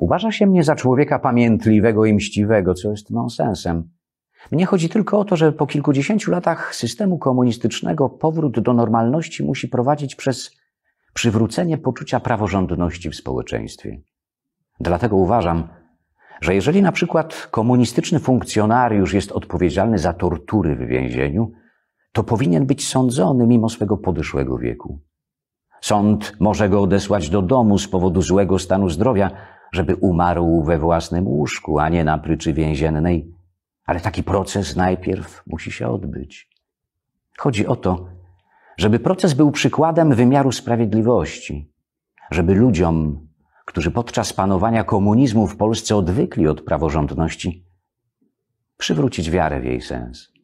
Uważa się mnie za człowieka pamiętliwego i mściwego, co jest nonsensem. Mnie chodzi tylko o to, że po kilkudziesięciu latach systemu komunistycznego powrót do normalności musi prowadzić przez przywrócenie poczucia praworządności w społeczeństwie. Dlatego uważam, że jeżeli na przykład komunistyczny funkcjonariusz jest odpowiedzialny za tortury w więzieniu, to powinien być sądzony mimo swego podeszłego wieku. Sąd może go odesłać do domu z powodu złego stanu zdrowia, żeby umarł we własnym łóżku, a nie na pryczy więziennej. Ale taki proces najpierw musi się odbyć. Chodzi o to, żeby proces był przykładem wymiaru sprawiedliwości, żeby ludziom, którzy podczas panowania komunizmu w Polsce odwykli od praworządności, przywrócić wiarę w jej sens.